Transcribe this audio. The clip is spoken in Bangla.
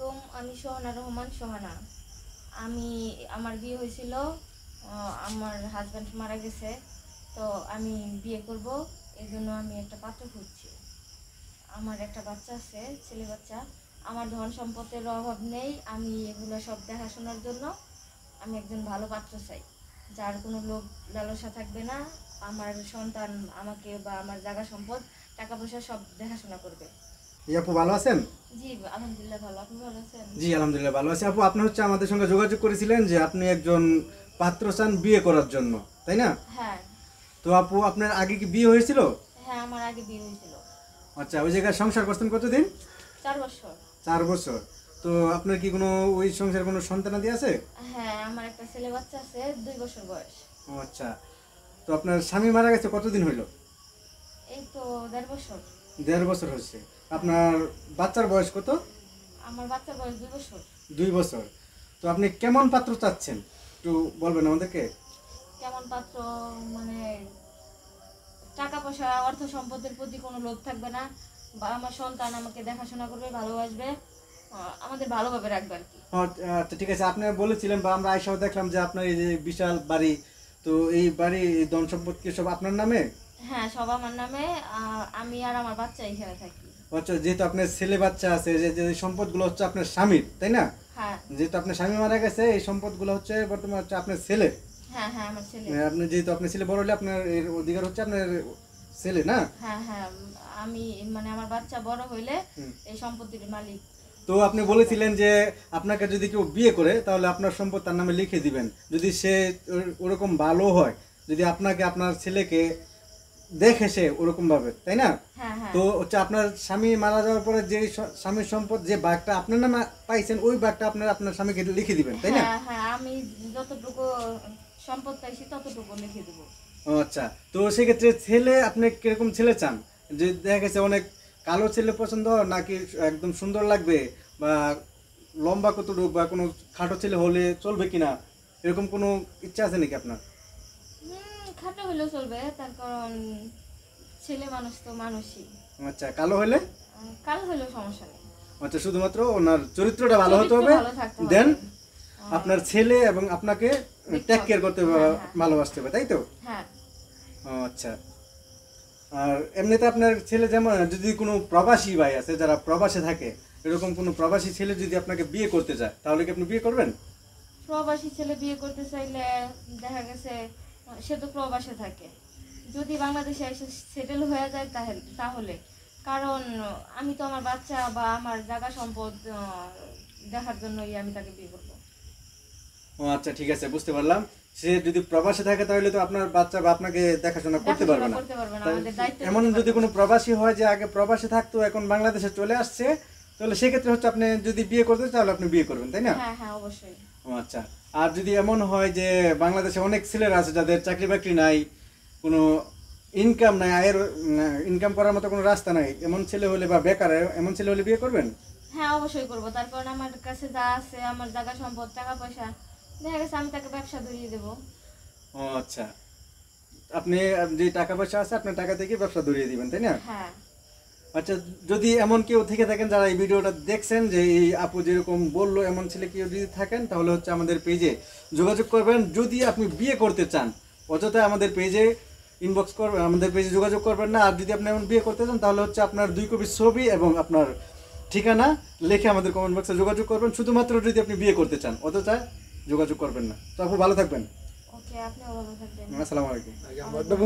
আলাইকুম আমি সোহানা রহমান সোহানা আমি আমার বিয়ে হয়েছিল আমার হাজব্যান্ড মারা গেছে তো আমি বিয়ে করব এই জন্য আমি একটা পাত্র খুঁজছি আমার একটা বাচ্চা আছে ছেলে বাচ্চা আমার ধন সম্পদের অভাব নেই আমি এগুলো সব দেখাশোনার জন্য আমি একজন ভালো পাত্র চাই যার কোনো লোক লালসা থাকবে না আমার সন্তান আমাকে বা আমার জায়গা সম্পদ টাকা পয়সা সব দেখাশোনা করবে এই আপু ভালো আছেন জি আলহামদুলিল্লাহ ভালো আছি আপু আপনি হচ্ছে আমাদের সঙ্গে যোগাযোগ করেছিলেন যে আপনি একজন পাত্র চান বিয়ে করার জন্য তাই না হ্যাঁ। তো আপু আপনার আগে কি বিয়ে হয়েছিল হ্যাঁ আমার আচ্ছা ওই জায়গায় সংসার করতেন কতদিন চার বছর চার বছর তো আপনার কি কোনো ওই সংসার কোনো সন্তানাদি আছে হ্যাঁ, আছে দুই আচ্ছা তো আপনার স্বামী মারা গেছে কতদিন হইলো এই তো দেড় বছর দেড় বছর হয়েছে আপনার বাচ্চার বয়স কত আমার বাচ্চার বয়স দুই বছর দুই বছর তো আপনি কেমন পাত্র চাচ্ছেন একটু বলবেন আমাদেরকে কেমন পাত্র মানে টাকা পয়সা অর্থ সম্পদের প্রতি কোনো লোভ থাকবে না বা আমার সন্তান আমাকে দেখাশোনা করবে ভালোবাসবে আমাদের ভালোভাবে রাখবে আর কি আচ্ছা ঠিক আছে আপনি বলেছিলেন বা আমরা আয়সাও দেখলাম যে আপনার এই যে বিশাল বাড়ি তো এই বাড়ি ধন সম্পদ কি সব আপনার নামে হ্যাঁ সব আমার নামে আমি আর আমার বাচ্চা এখানে থাকি আচ্ছা যেহেতু আপনার ছেলে বাচ্চা আছে যে যে সম্পদগুলো হচ্ছে আপনার স্বামীর তাই না হ্যাঁ যেহেতু আপনার স্বামী মারা গেছে এই সম্পদগুলো হচ্ছে বর্তমানে হচ্ছে আপনার ছেলে হ্যাঁ হ্যাঁ আমার ছেলে মানে আপনি যেহেতু আপনার ছেলে বড় হলে আপনার এর অধিকার হচ্ছে আপনার ছেলে না হ্যাঁ হ্যাঁ আমি মানে আমার বাচ্চা বড় হইলে এই সম্পত্তির মালিক তো আপনি বলেছিলেন যে আপনাকে যদি কেউ বিয়ে করে তাহলে আপনার সম্পদ তার নামে লিখে দিবেন যদি সে ওরকম ভালো হয় যদি আপনাকে আপনার ছেলেকে দেখে সে ওরকম ভাবে তাই না হ্যাঁ, হ্যাঁ। তো হচ্ছে আপনার স্বামী মারা যাওয়ার পরে যে স্বামীর সম্পদ যে বাঘটা আপনার নামে পাইছেন ওই বাঘটা আপনার আপনার স্বামীকে লিখে দিবেন তাই না হ্যাঁ, আমি যতটুকু সম্পদ পাইছি ততটুকু লিখে দেবো আচ্ছা তো সেক্ষেত্রে ছেলে আপনি কিরকম ছেলে চান যে দেখা গেছে অনেক কালো ছেলে পছন্দ নাকি একদম সুন্দর লাগবে বা লম্বা কতটুক বা কোনো খাটো ছেলে হলে চলবে কিনা এরকম কোনো ইচ্ছা আছে নাকি আপনার খাটো হলো চলবে তার কারণ ছেলে মানুষ তো মানুষই আচ্ছা কালো হলে কালো হলো সমস্যা নেই আচ্ছা শুধুমাত্র ওনার চরিত্রটা ভালো হতে হবে দেন আপনার ছেলে এবং আপনাকে টেক কেয়ার করতে হ্যাঁ, হ্যাঁ। ভালোবাসতে হবে তাই তো হ্যাঁ আচ্ছা আর এমনিতে আপনার ছেলে যেমন যদি কোনো প্রবাসী ভাই আছে যারা প্রবাসে থাকে এরকম কোনো প্রবাসী ছেলে যদি আপনাকে বিয়ে করতে চায় তাহলে কি আপনি বিয়ে করবেন প্রবাসী ছেলে বিয়ে করতে চাইলে দেখা গেছে সে তো প্রবাসে থাকে যদি বাংলাদেশে এসে সেটেল হয়ে যায় তাহলে তাহলে কারণ আমি তো আমার বাচ্চা বা আমার জায়গা সম্পদ দেখার জন্যই আমি তাকে বিয়ে করবো ও আচ্ছা ঠিক আছে বুঝতে পারলাম সে যদি প্রবাসে থাকে তাহলে তো আপনার বাচ্চা বা আপনাকে দেখাশোনা করতে পারবে না এমন যদি কোনো প্রবাসী হয় যে আগে প্রবাসে থাকতো এখন বাংলাদেশে চলে আসছে তাহলে সেক্ষেত্রে হচ্ছে আপনি যদি বিয়ে করতে তাহলে আপনি বিয়ে করবেন তাই না হ্যাঁ হ্যাঁ অবশ্যই আচ্ছা আর যদি এমন হয় যে বাংলাদেশে অনেক ছেলেরা আছে যাদের চাকরি বাকরি নাই কোনো ইনকাম নাই আয়ের ইনকাম করার মতো কোনো রাস্তা নাই এমন ছেলে হলে বা বেকার এমন ছেলে হলে বিয়ে করবেন হ্যাঁ অবশ্যই করব তার কারণ আমার কাছে যা আছে আমার জায়গা সম্পদ টাকা পয়সা দেখা গেছে আমি তাকে ব্যবসা ধরিয়ে দেব ও আচ্ছা আপনি যে টাকা পয়সা আছে আপনার টাকা থেকে ব্যবসা ধরিয়ে দিবেন তাই না হ্যাঁ আচ্ছা যদি এমন কেউ থেকে থাকেন যারা এই ভিডিওটা দেখছেন যে এই আপু যেরকম বললো এমন ছেলে কেউ যদি থাকেন তাহলে হচ্ছে আমাদের পেজে যোগাযোগ করবেন যদি আপনি বিয়ে করতে চান অযথা আমাদের পেজে ইনবক্স করবেন আমাদের পেজে যোগাযোগ করবেন না আর যদি আপনি এমন বিয়ে করতে চান তাহলে হচ্ছে আপনার দুই কপি ছবি এবং আপনার ঠিকানা লেখে আমাদের কমেন্ট বক্সে যোগাযোগ করবেন শুধুমাত্র যদি আপনি বিয়ে করতে চান অথচ যোগাযোগ করবেন না তো আপনি ভালো থাকবেন আপনি ভালো থাকবেন আসসালামু আলাইকুম